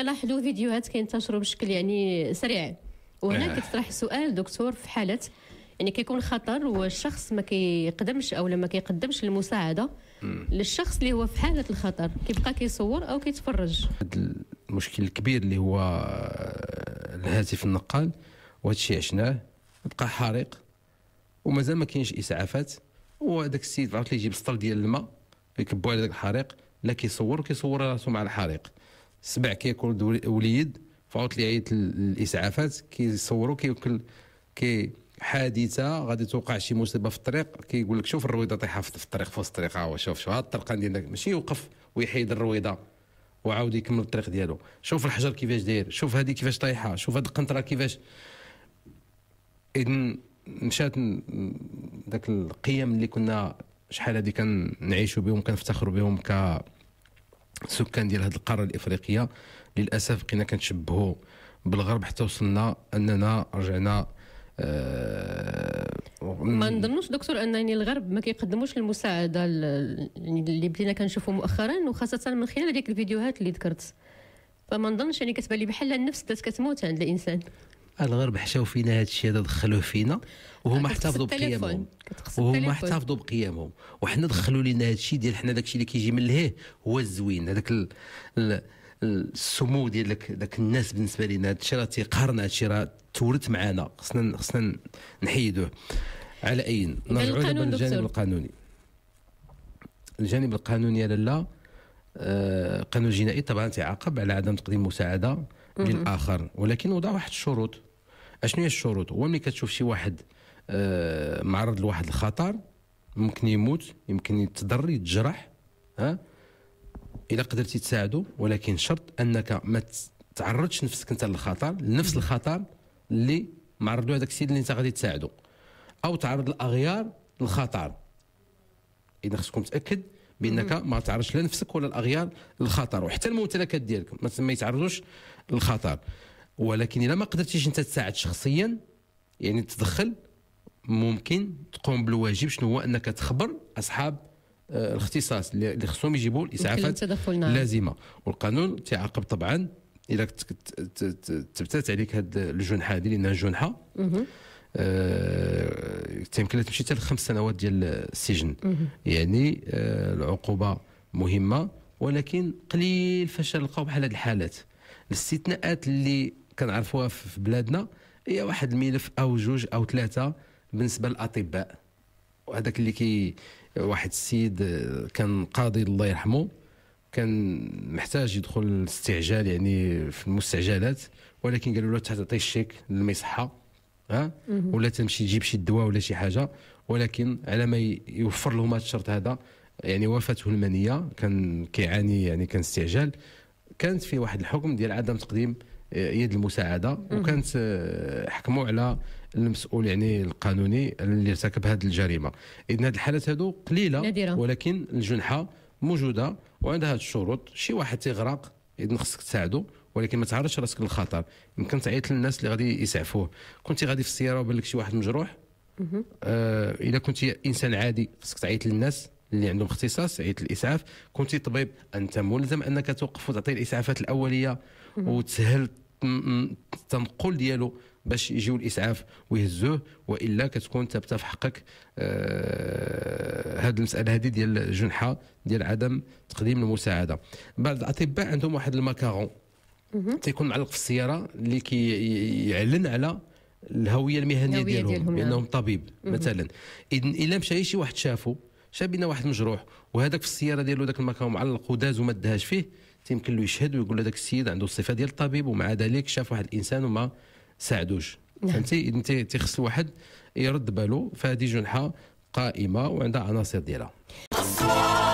كنلاحظوا فيديوهات كينتشروا بشكل يعني سريع وهنا آه. كتطرح سؤال دكتور في حاله يعني كيكون خطر والشخص ما كيقدمش او ما كيقدمش المساعده للشخص اللي هو في حاله الخطر كيبقى كيصور او كيتفرج هذا المشكل الكبير اللي هو الهاتف النقال وهذا الشيء عشناه بقى حارق ومازال ما كاينش اسعافات وهذاك السيد عرفت اللي يجيب السطر ديال الماء يكبوا على ذاك الحريق لا كيصور كيصور راسو مع الحريق سبع كياكل وليد لي عيط الاسعافات كيصوروا كيوكل كي حادثه غادي توقع شي مصيبه في الطريق كيقول لك شوف الرويضه طايحه في الطريق في وسط الطريق ها شوف شوف هاد الطرقان ديالك ماشي يوقف ويحيد الرويضه وعاود يكمل الطريق ديالو شوف الحجر كيفاش داير شوف هذه كيفاش طايحه شوف هاد القنطره كيفاش اذن مشات داك القيم اللي كنا شحال هذه كنعيشوا بهم كنفتخروا بهم ك السكان ديال هذه القاره الافريقيه للاسف بقينا كنتشبهوا بالغرب حتى وصلنا اننا رجعنا آه ما نظنوش دكتور ان يعني الغرب ما كيقدموش المساعده يعني اللي بدينا كنشوفوا مؤخرا وخاصه من خلال هذيك الفيديوهات اللي ذكرت فما نظنش يعني كتبان لي بحال النفس بدات كتموت عند الانسان الغرب حشاو فينا هذا الشيء هذا دخلوه فينا وهما احتفظوا بقيمهم وهما احتفظوا بقيمهم وحنا دخلوا لنا هذا الشيء ديال حنا داك الشيء اللي كيجي من لهيه هو الزوين هذاك السمو ديال داك الناس بالنسبه لنا هذا الشيء راه تيقهرنا هذا الشيء راه تورث معنا خصنا خصنا نحيدوه على اين نرجعوا للجانب القانوني الجانب القانوني لا القانون آه، الجنائي طبعا تعاقب على عدم تقديم مساعده للاخر ولكن وضع واحد الشروط اشنو هي الشروط هو ملي كتشوف شي واحد آه معرض لواحد الخطر ممكن يموت يمكن يتضر يتجرح ها الا قدرتي تساعده ولكن شرط انك ما تعرضش نفسك انت للخطر لنفس الخطر اللي معرضو هذاك السيد اللي انت غادي تساعده او تعرض الاغيار للخطر اذا خصكم تاكد بانك ما تعرضش لا نفسك ولا الاغيار للخطر وحتى الممتلكات ديالك ما يتعرضوش للخطر ولكن الا ما قدرتيش انت تساعد شخصيا يعني تدخل ممكن تقوم بالواجب شنو هو انك تخبر اصحاب آه، الاختصاص اللي خصهم يجيبوا الاسعافات اللازمه نعم. والقانون تعاقب طبعا الا تبتات عليك هاد الجنحه هذه لانها جنحه آه يمكن لها تمشي حتى لخمس سنوات ديال السجن يعني آه العقوبه مهمه ولكن قليل فاش نلقاو بحال هاد الحالات الاستثناءات اللي كنعرفوها في بلادنا هي واحد الملف او جوج او ثلاثه بالنسبه للاطباء وهذاك اللي كي واحد السيد آه، كان قاضي الله يرحمه كان محتاج يدخل الاستعجال يعني في المستعجلات ولكن قالوا له تعطي الشيك للمصحه ها ولا تمشي تجيب شي دواء ولا شي حاجه ولكن على ما يوفر لهم هذا الشرط هذا يعني وفاته المنيه كان كيعاني يعني كان استعجال كانت في واحد الحكم ديال عدم تقديم يد المساعده وكانت آه، حكموا على المسؤول يعني القانوني اللي ارتكب هذه الجريمه اذا هذه الحالات هذو قليله نادرة. ولكن الجنحه موجوده وعندها هذه الشروط شي واحد تيغرق اذا خصك تساعده ولكن ما تعرضش راسك للخطر يمكن تعيط للناس اللي غادي يسعفوه كنتي غادي في السياره وبان لك شي واحد مجروح آه اذا كنتي انسان عادي خصك تعيط للناس اللي عندهم اختصاص عياده الاسعاف كنتي طبيب انت ملزم انك توقف وتعطي الاسعافات الاوليه وتسهل التنقل ديالو باش يجيو الاسعاف ويهزوه والا كتكون ثابته في حقك آه هاد المساله هذه ديال الجنحه ديال عدم تقديم المساعده بعض الاطباء عندهم واحد الماكارون تيكون معلق في السياره اللي كيعلن كي على الهويه المهنيه ديالهم بانهم نعم. طبيب مثلا اذا الا مشى شي واحد شافو شاب بينا واحد مجروح وهذاك في السياره ديالو داك الماكله معلق وداز وما دهاش فيه تيمكن له يشهد ويقول هذاك السيد عنده الصفه ديال الطبيب ومع ذلك شاف واحد الانسان وما ساعدوش نعم. فهمتي انت تيخص الواحد يرد باله فهذه جنحه قائمه وعندها عناصر ديالها